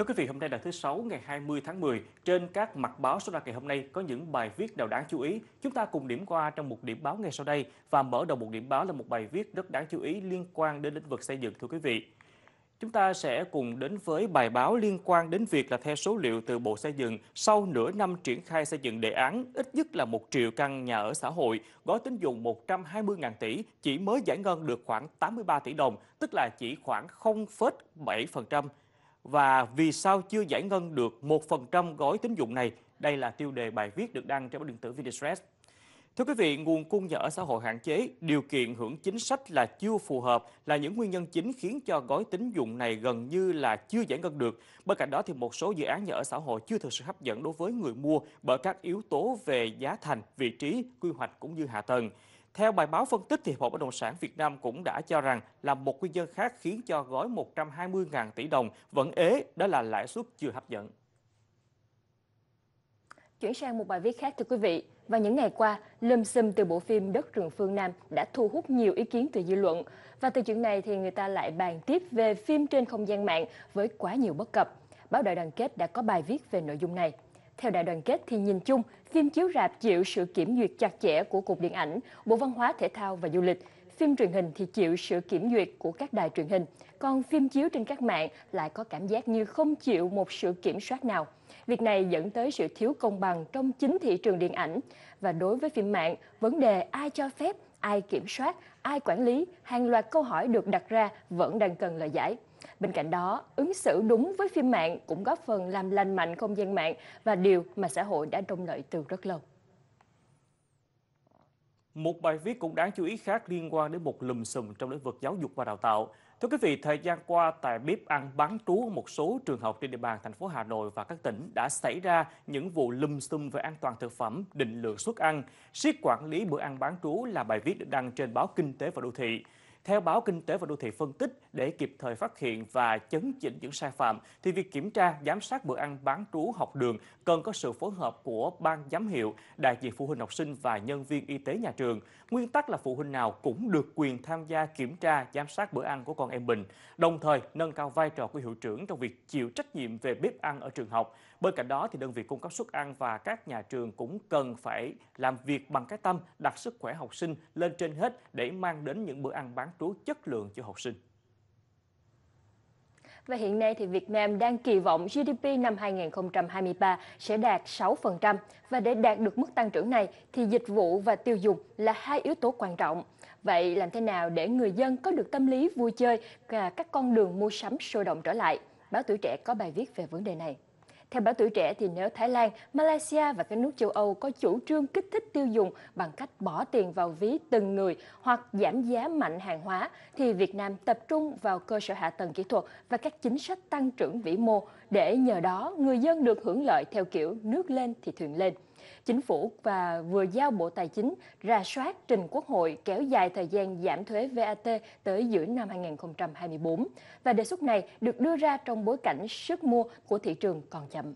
Thưa quý vị, hôm nay là thứ Sáu ngày 20 tháng 10. Trên các mặt báo số ra ngày hôm nay có những bài viết nào đáng chú ý. Chúng ta cùng điểm qua trong một điểm báo ngay sau đây và mở đầu một điểm báo là một bài viết rất đáng chú ý liên quan đến lĩnh vực xây dựng thưa quý vị. Chúng ta sẽ cùng đến với bài báo liên quan đến việc là theo số liệu từ Bộ Xây dựng, sau nửa năm triển khai xây dựng đề án, ít nhất là 1 triệu căn nhà ở xã hội, gói tín dụng 120.000 tỷ, chỉ mới giải ngân được khoảng 83 tỷ đồng, tức là chỉ khoảng 0,7% và vì sao chưa giải ngân được 1% gói tín dụng này? Đây là tiêu đề bài viết được đăng trên báo điện tử Vietinstress. Thưa quý vị, nguồn cung nhà ở xã hội hạn chế, điều kiện hưởng chính sách là chưa phù hợp là những nguyên nhân chính khiến cho gói tín dụng này gần như là chưa giải ngân được. Bên cạnh đó thì một số dự án nhà ở xã hội chưa thực sự hấp dẫn đối với người mua bởi các yếu tố về giá thành, vị trí, quy hoạch cũng như hạ tầng. Theo bài báo phân tích thì Hiệp hội Bất động sản Việt Nam cũng đã cho rằng là một nguyên nhân khác khiến cho gói 120.000 tỷ đồng vẫn ế đó là lãi suất chưa hấp dẫn. Chuyển sang một bài viết khác thưa quý vị. Và những ngày qua, lâm xâm từ bộ phim Đất rừng phương Nam đã thu hút nhiều ý kiến từ dư luận. Và từ chuyện này thì người ta lại bàn tiếp về phim trên không gian mạng với quá nhiều bất cập. Báo Đại đoàn kết đã có bài viết về nội dung này. Theo đại đoàn kết thì nhìn chung, phim chiếu rạp chịu sự kiểm duyệt chặt chẽ của Cục Điện ảnh, Bộ Văn hóa Thể thao và Du lịch. Phim truyền hình thì chịu sự kiểm duyệt của các đài truyền hình. Còn phim chiếu trên các mạng lại có cảm giác như không chịu một sự kiểm soát nào. Việc này dẫn tới sự thiếu công bằng trong chính thị trường điện ảnh. Và đối với phim mạng, vấn đề ai cho phép, ai kiểm soát, ai quản lý, hàng loạt câu hỏi được đặt ra vẫn đang cần lời giải. Bên cạnh đó, ứng xử đúng với phim mạng cũng góp phần làm lành mạnh không gian mạng và điều mà xã hội đã trông đợi từ rất lâu. Một bài viết cũng đáng chú ý khác liên quan đến một lùm xùm trong lĩnh vực giáo dục và đào tạo. Thưa quý vị, thời gian qua tại bếp ăn bán trú một số trường học trên địa bàn thành phố Hà Nội và các tỉnh đã xảy ra những vụ lùm xùm về an toàn thực phẩm, định lượng suất ăn, siết quản lý bữa ăn bán trú là bài viết được đăng trên báo Kinh tế và Đô thị. Theo báo Kinh tế và Đô thị phân tích, để kịp thời phát hiện và chấn chỉnh những sai phạm, thì việc kiểm tra, giám sát bữa ăn bán trú học đường cần có sự phối hợp của ban giám hiệu, đại diện phụ huynh học sinh và nhân viên y tế nhà trường. Nguyên tắc là phụ huynh nào cũng được quyền tham gia kiểm tra, giám sát bữa ăn của con em mình, đồng thời nâng cao vai trò của hiệu trưởng trong việc chịu trách nhiệm về bếp ăn ở trường học. Bên cạnh đó, thì đơn vị cung cấp suất ăn và các nhà trường cũng cần phải làm việc bằng cái tâm đặt sức khỏe học sinh lên trên hết để mang đến những bữa ăn bán bán trú chất lượng cho học sinh. Và hiện nay thì Việt Nam đang kỳ vọng GDP năm 2023 sẽ đạt 6% và để đạt được mức tăng trưởng này thì dịch vụ và tiêu dùng là hai yếu tố quan trọng. Vậy làm thế nào để người dân có được tâm lý vui chơi và các con đường mua sắm sôi động trở lại? Báo Tuổi Trẻ có bài viết về vấn đề này. Theo báo tuổi trẻ, thì nếu Thái Lan, Malaysia và các nước châu Âu có chủ trương kích thích tiêu dùng bằng cách bỏ tiền vào ví từng người hoặc giảm giá mạnh hàng hóa, thì Việt Nam tập trung vào cơ sở hạ tầng kỹ thuật và các chính sách tăng trưởng vĩ mô để nhờ đó người dân được hưởng lợi theo kiểu nước lên thì thuyền lên. Chính phủ và vừa giao Bộ Tài chính ra soát trình Quốc hội kéo dài thời gian giảm thuế VAT tới giữa năm 2024 và đề xuất này được đưa ra trong bối cảnh sức mua của thị trường còn chậm.